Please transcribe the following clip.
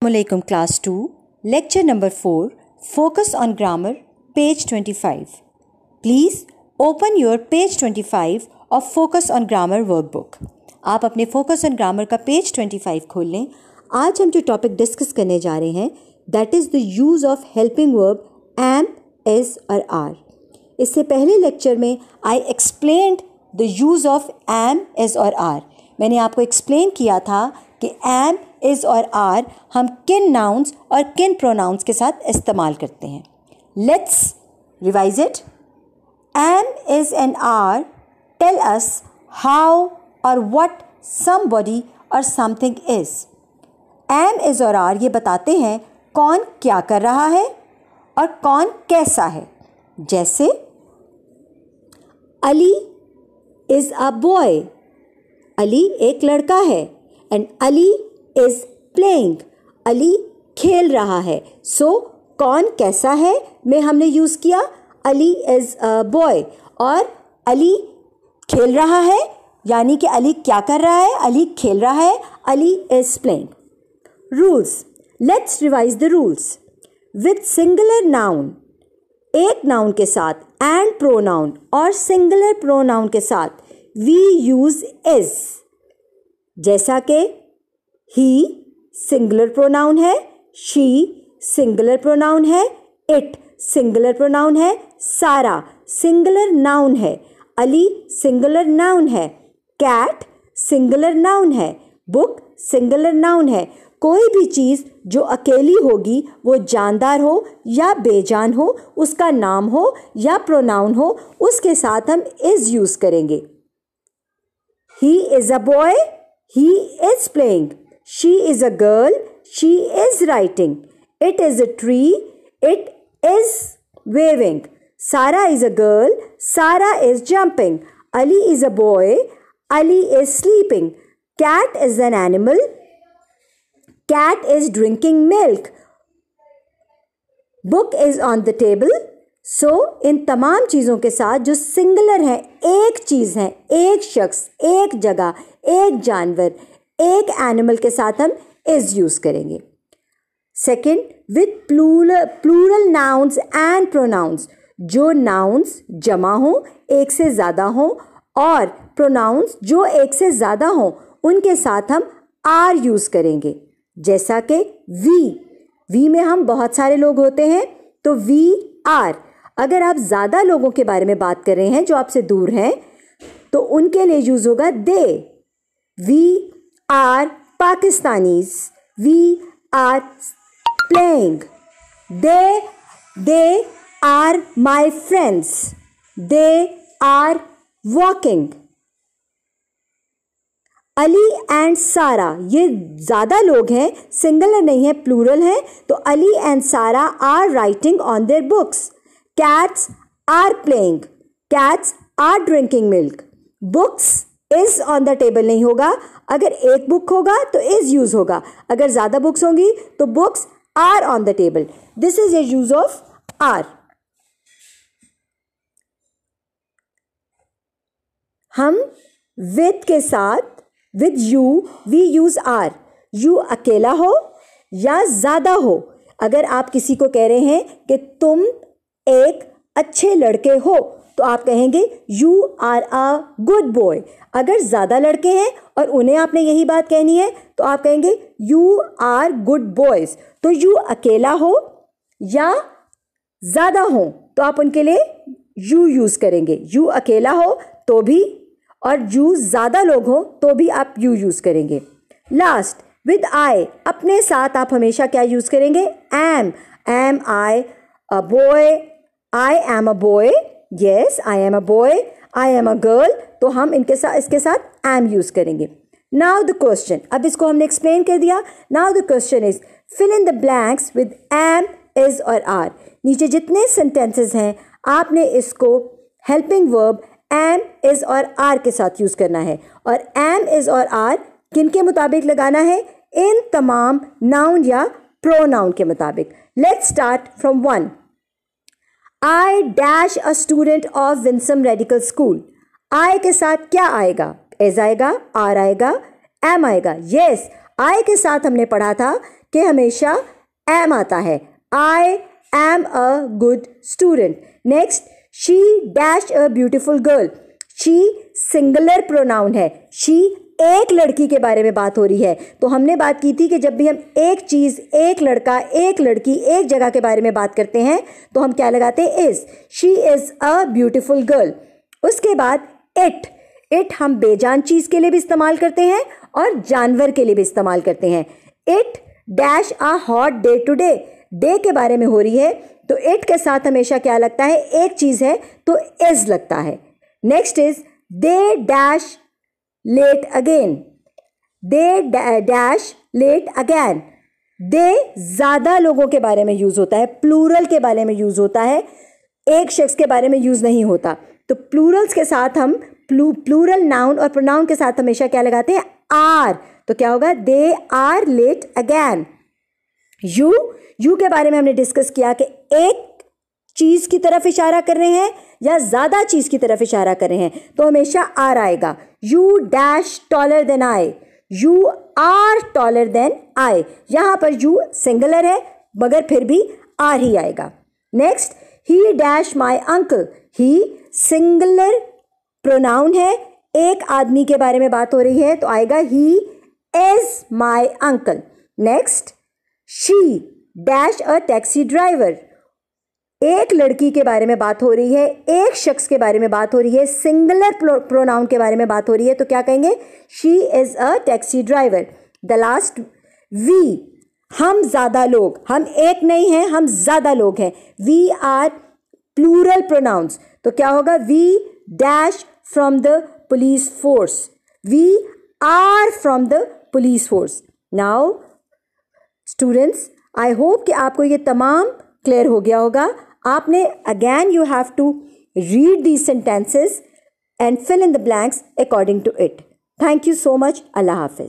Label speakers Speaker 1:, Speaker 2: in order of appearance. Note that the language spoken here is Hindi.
Speaker 1: Assalamualaikum class 2 lecture number 4 focus on grammar page 25 please open your page 25 of focus on grammar workbook aap apne focus on grammar ka page 25 khol le aaj hum jo topic discuss karne ja rahe hain that is the use of helping verb am is or are isse pehle lecture mein I explained the use of am is or are maine aapko explain kiya tha ki am is और आर हम किन नाउंस और किन प्रोनाउंस के साथ इस्तेमाल करते हैं let's revise it am is and are tell us how और वट बॉडी और समथिंग इज़ एम इज़ और आर ये बताते हैं कौन क्या कर रहा है और कौन कैसा है जैसे Ali is a boy Ali एक लड़का है and Ali is playing Ali खेल रहा है सो so, कौन कैसा है में हमने यूज़ किया अली इज़ बॉय और अली खेल रहा है यानी कि अली क्या कर रहा है अली खेल रहा है Ali is playing rules let's revise the rules with singular noun एक नाउन के साथ एंड प्रोनाउन और सिंगुलर प्रोनाउन के साथ वी यूज़ इज़ जैसा कि ही सिंगुलर प्रोनाउन है शी सिंगुलर प्रोनाउन है इट सिंगुलर प्रोनाउन है सारा सिंगुलर नाउन है अली सिंगुलर नाउन है कैट सिंगुलर नाउन है बुक सिंगुलर नाउन है कोई भी चीज़ जो अकेली होगी वो जानदार हो या बेजान हो उसका नाम हो या प्रोनाउन हो उसके साथ हम इज़ यूज़ करेंगे he is a boy he is playing She is a girl. She is writing. It is a tree. It is waving. Sara is a girl. Sara is jumping. Ali is a boy. Ali is sleeping. Cat is an animal. Cat is drinking milk. book is on the table so so, इन तमाम चीज़ों के साथ जो सिंगुलर है एक चीज़ है एक शख्स एक जगह एक जानवर एक एनिमल के साथ हम इज यूज़ करेंगे second with plural plural nouns and pronouns जो नाउन्स जमा हो एक से ज़्यादा हो और प्रोनाउंस जो एक से ज़्यादा हो उनके साथ हम आर यूज़ करेंगे जैसा कि वी वी में हम बहुत सारे लोग होते हैं तो वी आर अगर आप ज़्यादा लोगों के बारे में बात कर रहे हैं जो आपसे दूर हैं तो उनके लिए यूज़ होगा they we are Pakistanis. We are playing they they are my friends. They are walking. Ali and Sara ये ज़्यादा लोग हैं सिंगल नहीं है प्लूरल है तो Ali and Sara are writing on their books cats are playing cats are drinking milk books is on the table नहीं होगा अगर एक बुक होगा तो इज यूज होगा अगर ज़्यादा बुक्स होंगी तो books are on the table this is a use of are हम विद के साथ with you we use are you अकेला हो या ज़्यादा हो अगर आप किसी को कह रहे हैं कि तुम एक अच्छे लड़के हो तो आप कहेंगे you are a good boy अगर ज़्यादा लड़के हैं और उन्हें आपने यही बात कहनी है तो आप कहेंगे यू आर गुड बॉयज़ तो यू अकेला हो या ज़्यादा हो तो आप उनके लिए यू यूज़ करेंगे यू अकेला हो तो भी और यू ज़्यादा लोग हो तो भी आप यू यूज़ करेंगे लास्ट विद आई अपने साथ आप हमेशा क्या यूज़ करेंगे am am I a boy I am a boy yes I am a boy I am a girl तो हम इनके साथ इसके साथ एम यूज़ करेंगे नाउ द क्वेश्चन अब इसको हमने एक्सप्लेन कर दिया now the question is fill in the blanks with am is और आर नीचे जितने सेंटेंसेस हैं आपने इसको हेल्पिंग वर्ब एम इज़ और आर के साथ यूज़ करना है और एम इज़ और आर किन के मुताबिक लगाना है इन तमाम नाउन या प्रो नाउन के मुताबिक let's start from one I dash a student of Winsome Radical School I के साथ क्या आएगा एज आएगा आर आएगा एम आएगा यस आई के साथ हमने पढ़ा था कि हमेशा एम आता है I am a good student next she dash a beautiful girl she singular pronoun है शी एक लड़की के बारे में बात हो रही है तो हमने बात की थी कि जब भी हम एक चीज़ एक लड़का एक लड़की एक जगह के बारे में बात करते हैं तो हम क्या लगाते हैं is she is a beautiful girl उसके बाद इट इट हम बेजान चीज़ के लिए भी इस्तेमाल करते हैं और जानवर के लिए भी इस्तेमाल करते हैं it dash a hot day today day के बारे में हो रही है तो इट के साथ हमेशा क्या लगता है एक चीज़ है तो इज लगता है next is they dash late again they dash late again they ज़्यादा लोगों के बारे में यूज़ होता है प्लूरल के बारे में यूज़ होता है एक शख्स के बारे में यूज़ नहीं होता तो प्लूरल्स के साथ हम प्लू प्लूरल नाउन और प्रोनाउन के साथ हमेशा क्या लगाते हैं आर तो क्या होगा they are late again you you के बारे में हमने डिस्कस किया कि एक चीज़ की तरफ इशारा कर रहे हैं या ज़्यादा चीज़ की तरफ इशारा कर रहे हैं तो हमेशा आर आएगा you dash taller than I you are taller than I यहाँ पर यू सिंगुलर है मगर फिर भी आर ही आएगा next he dash my uncle he singular pronoun है एक आदमी के बारे में बात हो रही है तो आएगा he is my uncle next she dash a taxi driver एक लड़की के बारे में बात हो रही है एक शख्स के बारे में बात हो रही है सिंगुलर प्रोनाउन के बारे में बात हो रही है तो क्या कहेंगे she is a taxi driver the last we हम ज़्यादा लोग हम एक नहीं हैं हम ज़्यादा लोग हैं वी आर प्लूरल प्रोनाउंस तो क्या होगा we dash from the police force we are from the police force now students I hope कि आपको ये तमाम क्लियर हो गया होगा Again, you have to read these sentences and fill in the blanks according to it. Thank you so much. Allah Hafiz.